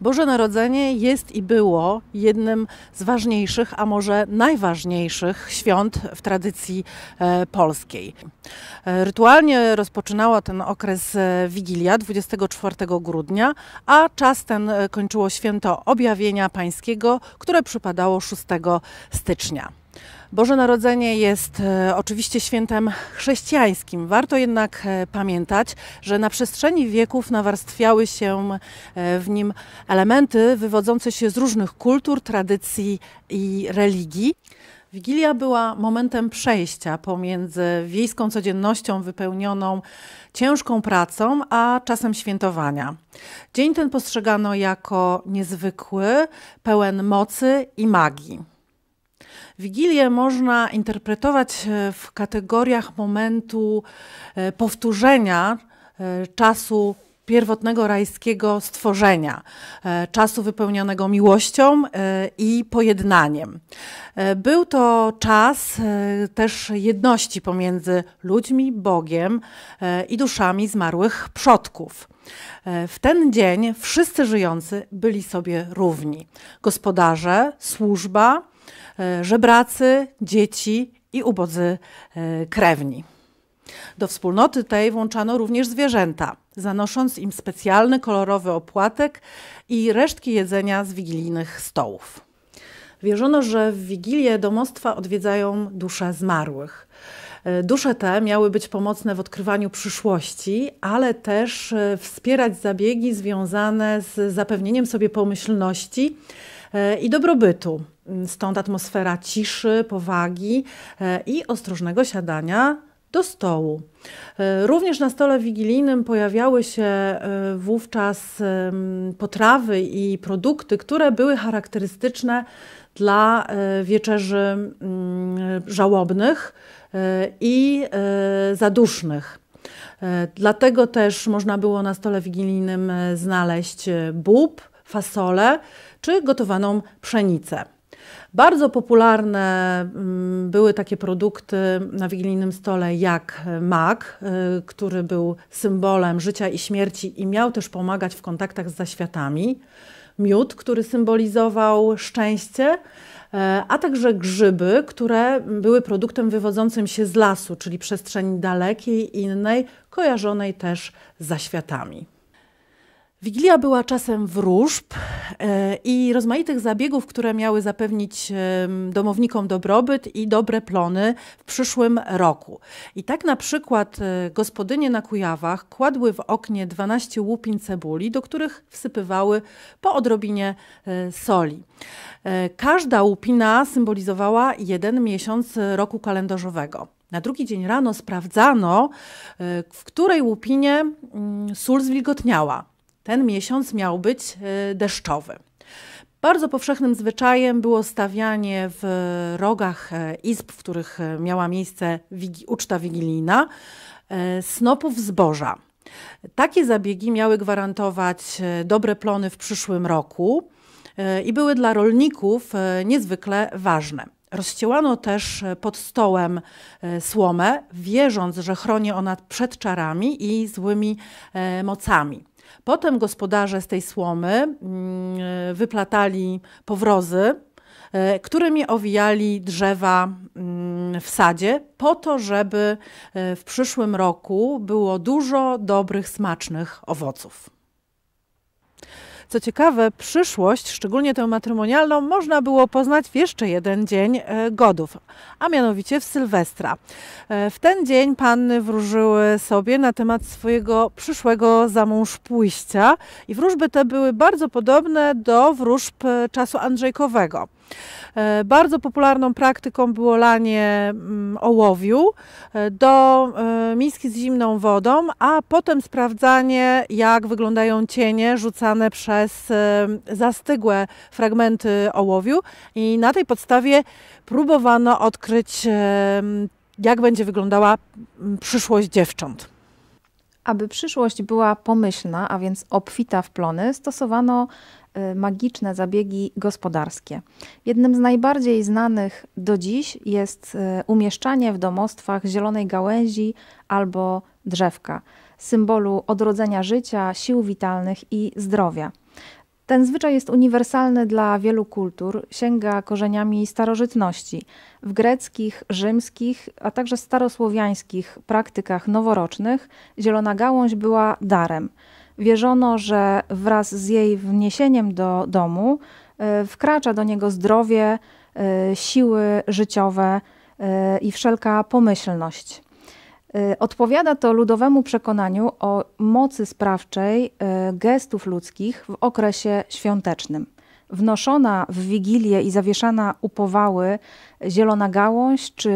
Boże Narodzenie jest i było jednym z ważniejszych, a może najważniejszych świąt w tradycji e, polskiej. E, rytualnie rozpoczynała ten okres e, Wigilia 24 grudnia, a czas ten kończyło święto Objawienia Pańskiego, które przypadało 6 stycznia. Boże Narodzenie jest e, oczywiście świętem chrześcijańskim. Warto jednak e, pamiętać, że na przestrzeni wieków nawarstwiały się e, w nim elementy wywodzące się z różnych kultur, tradycji i religii. Wigilia była momentem przejścia pomiędzy wiejską codziennością wypełnioną ciężką pracą, a czasem świętowania. Dzień ten postrzegano jako niezwykły, pełen mocy i magii. Wigilię można interpretować e, w kategoriach momentu e, powtórzenia e, czasu pierwotnego rajskiego stworzenia, czasu wypełnionego miłością i pojednaniem. Był to czas też jedności pomiędzy ludźmi, Bogiem i duszami zmarłych przodków. W ten dzień wszyscy żyjący byli sobie równi: gospodarze, służba, E, żebracy, dzieci i ubodzy e, krewni. Do wspólnoty tej włączano również zwierzęta, zanosząc im specjalny kolorowy opłatek i resztki jedzenia z wigilijnych stołów. Wierzono, że w wigilię domostwa odwiedzają dusze zmarłych. E, dusze te miały być pomocne w odkrywaniu przyszłości, ale też wspierać zabiegi związane z zapewnieniem sobie pomyślności E, i dobrobytu. Stąd atmosfera ciszy, powagi e, i ostrożnego siadania do stołu. E, również na stole wigilijnym pojawiały się wówczas potrawy i produkty, które były charakterystyczne dla wieczerzy żałobnych i zadusznych. Dlatego też można było na stole wigilijnym znaleźć bób, fasole, czy gotowaną pszenicę. Bardzo popularne mm, były takie produkty na wigilijnym stole jak e, mak, e, który był symbolem życia i śmierci i miał też pomagać w kontaktach z zaświatami, miód, który symbolizował szczęście, e, a także grzyby, które były produktem wywodzącym się z lasu, czyli przestrzeni dalekiej, innej, kojarzonej też z zaświatami. Wigilia była czasem wróżb e, i rozmaitych zabiegów, które miały zapewnić domownikom dobrobyt i dobre plony w przyszłym roku. I tak na przykład e, gospodynie na Kujawach kładły w oknie 12 łupin cebuli, do których wsypywały po odrobinie e, soli. Każda łupina symbolizowała jeden miesiąc roku kalendarzowego. Na drugi dzień rano sprawdzano, w której łupinie mm, sól zwilgotniała ten miesiąc miał być e, deszczowy. Bardzo powszechnym zwyczajem było stawianie w rogach e, izb, w których e, miała miejsce wigi uczta wigilijna, snopów zboża. Takie zabiegi miały gwarantować dobre plony w przyszłym roku i były dla rolników niezwykle ważne. Rozcięłano też pod stołem słomę, wierząc, że chroni ona przed czarami i złymi mocami. Potem gospodarze z tej słomy mm, wyplatali powrozy, e, którymi owijali drzewa mm, w sadzie, po to, żeby e, w przyszłym roku było dużo dobrych, smacznych owoców. Co ciekawe, przyszłość, szczególnie tę matrymonialną, można było poznać w jeszcze jeden dzień e, godów, a mianowicie w Sylwestra. E, w ten dzień panny wróżyły sobie na temat swojego przyszłego za mąż pójścia i wróżby te były bardzo podobne do wróżb e, czasu Andrzejkowego. E, bardzo popularną praktyką było lanie mm, ołowiu e, do e, miski z zimną wodą, a potem sprawdzanie, jak wyglądają cienie rzucane przez zastygłe fragmenty ołowiu, i na tej podstawie próbowano odkryć, jak będzie wyglądała mm, przyszłość dziewcząt. Aby przyszłość była pomyślna, a więc obfita w plony, stosowano Y, magiczne zabiegi gospodarskie. Jednym z najbardziej znanych do dziś jest y, umieszczanie w domostwach zielonej gałęzi albo drzewka, symbolu odrodzenia życia, sił witalnych i zdrowia. Ten zwyczaj jest uniwersalny dla wielu kultur, sięga korzeniami starożytności. W greckich, rzymskich, a także starosłowiańskich praktykach noworocznych zielona gałąź była darem. Wierzono, że wraz z jej wniesieniem do domu y, wkracza do niego zdrowie, y, siły życiowe y, i wszelka pomyślność. Odpowiada to ludowemu przekonaniu o mocy sprawczej gestów ludzkich w okresie świątecznym. Wnoszona w wigilię i zawieszana u powały zielona gałąź czy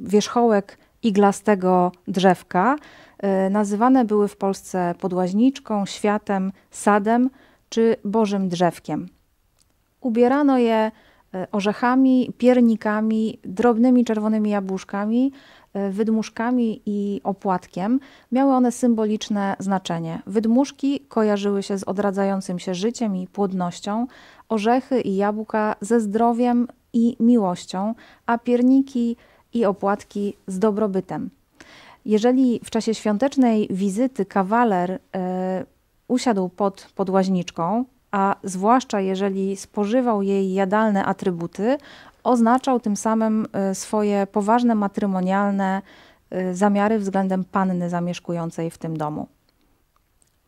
wierzchołek iglastego drzewka. E, nazywane były w Polsce podłaźniczką, światem, sadem czy bożym drzewkiem. Ubierano je e, orzechami, piernikami, drobnymi czerwonymi jabłuszkami, e, wydmuszkami i opłatkiem. Miały one symboliczne znaczenie. Wydmuszki kojarzyły się z odradzającym się życiem i płodnością, orzechy i jabłka ze zdrowiem i miłością, a pierniki i opłatki z dobrobytem. Jeżeli w czasie świątecznej wizyty kawaler y, usiadł pod, podłaźniczką, a zwłaszcza jeżeli spożywał jej jadalne atrybuty, oznaczał tym samym e, swoje poważne matrymonialne e, zamiary względem panny zamieszkującej w tym domu.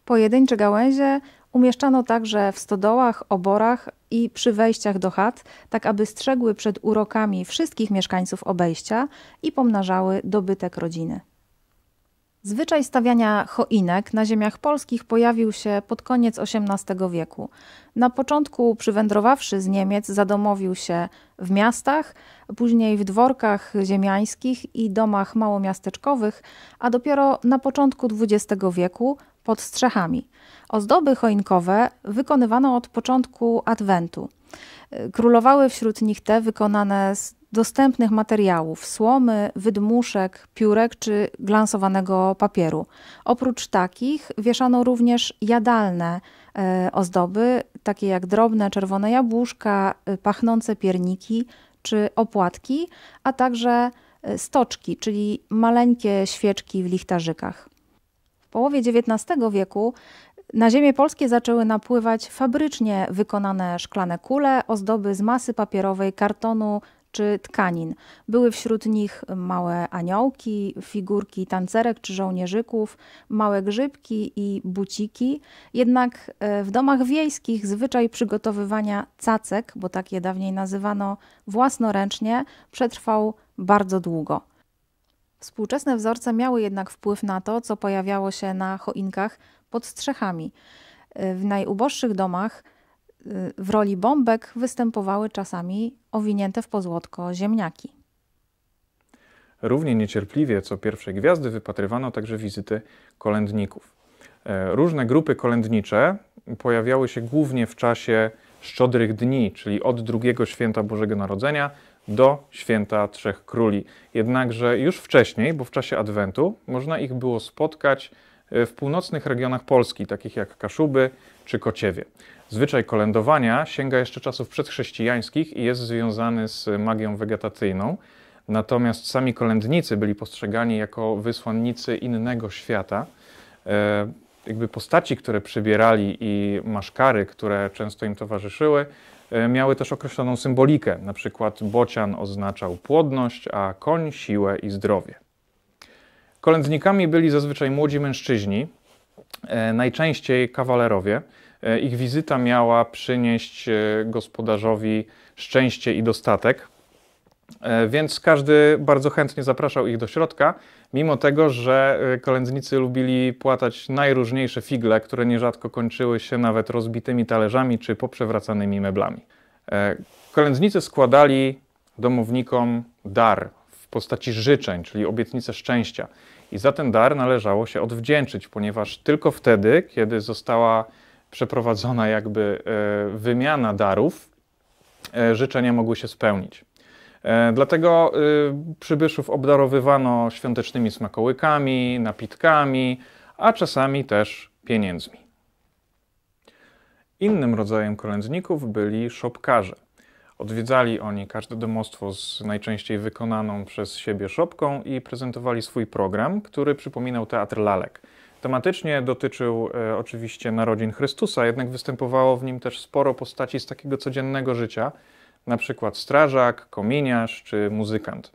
Pojedyncze gałęzie Umieszczano także w stodołach, oborach i przy wejściach do chat, tak aby strzegły przed urokami wszystkich mieszkańców obejścia i pomnażały dobytek rodziny. Zwyczaj stawiania choinek na ziemiach polskich pojawił się pod koniec XVIII wieku. Na początku przywędrowawszy z Niemiec zadomowił się w miastach, później w dworkach ziemiańskich i domach małomiasteczkowych, a dopiero na początku XX wieku pod strzechami. Ozdoby choinkowe wykonywano od początku Adwentu. Y, królowały wśród nich te wykonane z dostępnych materiałów słomy, wydmuszek, piórek czy glansowanego papieru. Oprócz takich wieszano również jadalne y, ozdoby, takie jak drobne czerwone jabłuszka, y, pachnące pierniki czy opłatki, a także stoczki, czyli maleńkie świeczki w lichtarzykach połowie XIX wieku na ziemię polskie zaczęły napływać fabrycznie wykonane szklane kule, ozdoby z masy papierowej, kartonu czy tkanin. Były wśród nich małe aniołki, figurki tancerek czy żołnierzyków, małe grzybki i buciki. Jednak e, w domach wiejskich zwyczaj przygotowywania cacek, bo tak je dawniej nazywano, własnoręcznie przetrwał bardzo długo. Współczesne wzorce miały jednak wpływ na to, co pojawiało się na choinkach pod strzechami. Y, w najuboższych domach y, w roli bombek występowały czasami owinięte w pozłotko ziemniaki. Równie niecierpliwie co pierwsze gwiazdy wypatrywano także wizyty kolędników. E, różne grupy kolędnicze pojawiały się głównie w czasie szczodrych dni, czyli od drugiego święta Bożego Narodzenia do święta Trzech Króli. Jednakże już wcześniej, bo w czasie Adwentu, można ich było spotkać e, w północnych regionach Polski, takich jak Kaszuby czy Kociewie. Zwyczaj kolędowania sięga jeszcze czasów przedchrześcijańskich i jest związany z magią wegetacyjną. Natomiast sami kolędnicy byli postrzegani jako wysłannicy innego świata. E, jakby postaci, które przybierali i maszkary, które często im towarzyszyły, E, miały też określoną symbolikę. Na przykład bocian oznaczał płodność, a koń siłę i zdrowie. Kolędnikami byli zazwyczaj młodzi mężczyźni, e, najczęściej kawalerowie. E, ich wizyta miała przynieść gospodarzowi szczęście i dostatek. E, więc każdy bardzo chętnie zapraszał ich do środka, mimo tego, że e, kolędnicy lubili płatać najróżniejsze figle, które nierzadko kończyły się nawet rozbitymi talerzami czy poprzewracanymi meblami. E, kolędnicy składali domownikom dar w postaci życzeń, czyli obietnice szczęścia. I za ten dar należało się odwdzięczyć, ponieważ tylko wtedy, kiedy została przeprowadzona jakby wymiana darów, życzenia mogły się spełnić. E, dlatego y, przybyszów obdarowywano świątecznymi smakołykami, napitkami, a czasami też pieniędzmi. Innym rodzajem kolędników byli szopkarze. Odwiedzali oni każde domostwo z najczęściej wykonaną przez siebie szopką i prezentowali swój program, który przypominał teatr lalek. Tematycznie dotyczył e, oczywiście narodzin Chrystusa, jednak występowało w nim też sporo postaci z takiego codziennego życia, na przykład strażak, kominiarz czy muzykant.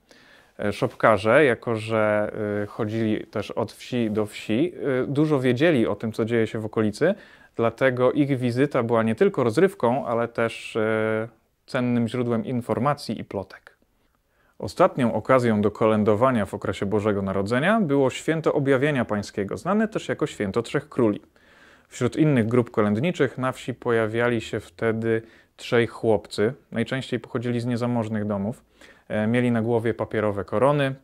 E, szopkarze, jako że e, chodzili też od wsi do wsi, e, dużo wiedzieli o tym, co dzieje się w okolicy, dlatego ich wizyta była nie tylko rozrywką, ale też cennym źródłem informacji i plotek. Ostatnią okazją do kolędowania w okresie Bożego Narodzenia było święto Objawienia Pańskiego, znane też jako święto Trzech Króli. Wśród innych grup kolędniczych na wsi pojawiali się wtedy trzej chłopcy, najczęściej pochodzili z niezamożnych domów, e, mieli na głowie papierowe korony,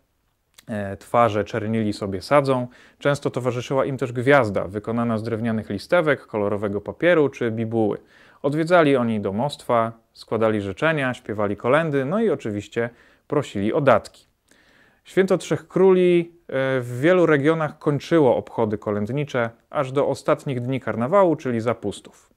e, twarze czernili sobie sadzą. Często towarzyszyła im też gwiazda, wykonana z drewnianych listewek, kolorowego papieru czy bibuły. Odwiedzali oni domostwa, składali życzenia, śpiewali kolendy, no i oczywiście prosili o datki. Święto Trzech Króli e, w wielu regionach kończyło obchody kolędnicze aż do ostatnich dni karnawału, czyli zapustów.